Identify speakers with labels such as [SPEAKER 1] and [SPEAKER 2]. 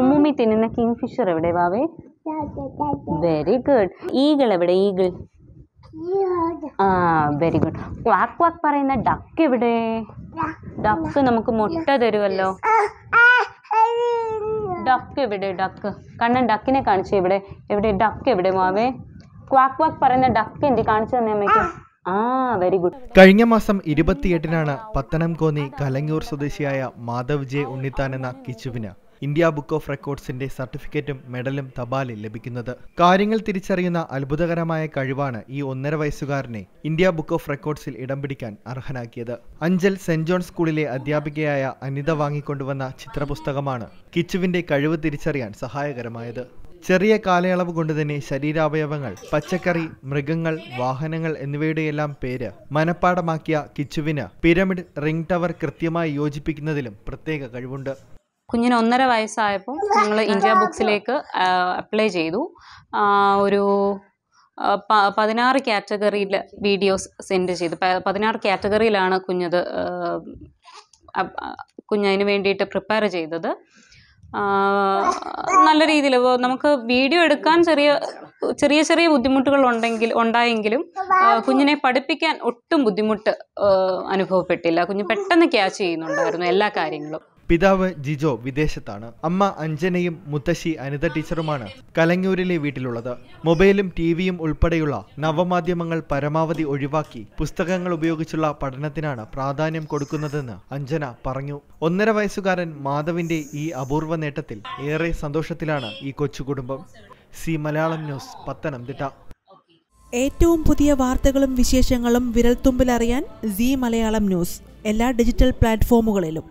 [SPEAKER 1] ഉമ്മുമ്മി തിന്നുന്ന കിങ്ഫിഷർ എവിടെ വാവേ വെരി ഗുഡ് ഈഗിൾ എവിടെ ഈഗിൾ ആ വെരി ഗുഡ് ക്വാക്ക് ക്വാക്ക് പറയുന്ന ഡക്ക് എവിടെ ഡക്ക് നമുക്ക് മുട്ട തരുമല്ലോ ഡക്ക് എവിടെ ഡക്ക് കണ്ണൻ ഡക്കിനെ കാണിച്ചു ഇവിടെ എവിടെ ഡക്ക് എവിടെ മാവേ ക്വാക്ക് ക്വാക്ക് പറയുന്ന ഡക്ക് എന്റെ കാണിച്ചു തന്നെ അമ്മയ്ക്ക്
[SPEAKER 2] ആ വെരി ഗുഡ് കഴിഞ്ഞ മാസം ഇരുപത്തിയെട്ടിനാണ് പത്തനംകോന്നി കലങ്ങൂർ സ്വദേശിയായ മാധവ് ജെ ഉണ്ണിത്താൻ എന്ന കിച്ചുവിന് ഇന്ത്യ ബുക്ക് ഓഫ് റെക്കോർഡ്സിന്റെ സർട്ടിഫിക്കറ്റും മെഡലും തപാലിൽ ലഭിക്കുന്നത് കാര്യങ്ങൾ തിരിച്ചറിയുന്ന അത്ഭുതകരമായ കഴിവാണ് ഈ ഒന്നര വയസ്സുകാരനെ ഇന്ത്യ ബുക്ക് ഓഫ് റെക്കോർഡ്സിൽ ഇടം പിടിക്കാൻ അർഹനാക്കിയത് അഞ്ചൽ സെന്റ് ജോൺ സ്കൂളിലെ അധ്യാപികയായ അനിത വാങ്ങിക്കൊണ്ടുവന്ന ചിത്രപുസ്തകമാണ് കിച്ചുവിന്റെ കഴിവ് തിരിച്ചറിയാൻ സഹായകരമായത് ചെറിയ കാലയളവ് കൊണ്ട് തന്നെ ശരീരാവയവങ്ങൾ പച്ചക്കറി മൃഗങ്ങൾ വാഹനങ്ങൾ എന്നിവയുടെയെല്ലാം പേര് മനപ്പാടമാക്കിയ കിച്ചുവിന് പിരമിഡ് റിംഗ് ടവർ കൃത്യമായി യോജിപ്പിക്കുന്നതിലും പ്രത്യേക കഴിവുണ്ട്
[SPEAKER 1] കുഞ്ഞിന് ഒന്നര വയസ്സായപ്പോൾ ഞങ്ങൾ ഇന്ത്യ ബുക്സിലേക്ക് അപ്ലൈ ചെയ്തു ഒരു പതിനാറ് കാറ്റഗറിയിൽ വീഡിയോസ് സെൻഡ് ചെയ്തു പതിനാറ് കാറ്റഗറിയിലാണ് കുഞ്ഞത് കുഞ്ഞതിന് വേണ്ടിയിട്ട് പ്രിപ്പയർ ചെയ്തത് നല്ല രീതിയിൽ നമുക്ക് വീഡിയോ എടുക്കാൻ ചെറിയ ചെറിയ ചെറിയ ബുദ്ധിമുട്ടുകൾ ഉണ്ടെങ്കിൽ ഉണ്ടായെങ്കിലും കുഞ്ഞിനെ പഠിപ്പിക്കാൻ ഒട്ടും ബുദ്ധിമുട്ട് അനുഭവപ്പെട്ടില്ല കുഞ്ഞ് പെട്ടെന്ന് ക്യാച്ച് ചെയ്യുന്നുണ്ടായിരുന്നു എല്ലാ കാര്യങ്ങളും
[SPEAKER 2] പിതാവ് ജിജോ വിദേശത്താണ് അമ്മ അഞ്ജനയും മുത്തശ്ശി അനിത ടീച്ചറുമാണ് കലങ്ങൂരിലെ വീട്ടിലുള്ളത് മൊബൈലും ടിവിയും ഉൾപ്പെടെയുള്ള നവമാധ്യമങ്ങൾ പരമാവധി ഒഴിവാക്കി പുസ്തകങ്ങൾ ഉപയോഗിച്ചുള്ള പഠനത്തിനാണ് പ്രാധാന്യം കൊടുക്കുന്നതെന്ന് അഞ്ജന പറഞ്ഞു ഒന്നര വയസ്സുകാരൻ മാധവിന്റെ ഈ അപൂർവ നേട്ടത്തിൽ ഏറെ സന്തോഷത്തിലാണ് ഈ കൊച്ചുകുടുംബം സി മലയാളം ന്യൂസ് പത്തനംതിട്ട
[SPEAKER 1] ഏറ്റവും പുതിയ വാർത്തകളും വിശേഷങ്ങളും വിരൽത്തുമ്പിലറിയാൻ സി മലയാളം ന്യൂസ് എല്ലാ ഡിജിറ്റൽ പ്ലാറ്റ്ഫോമുകളിലും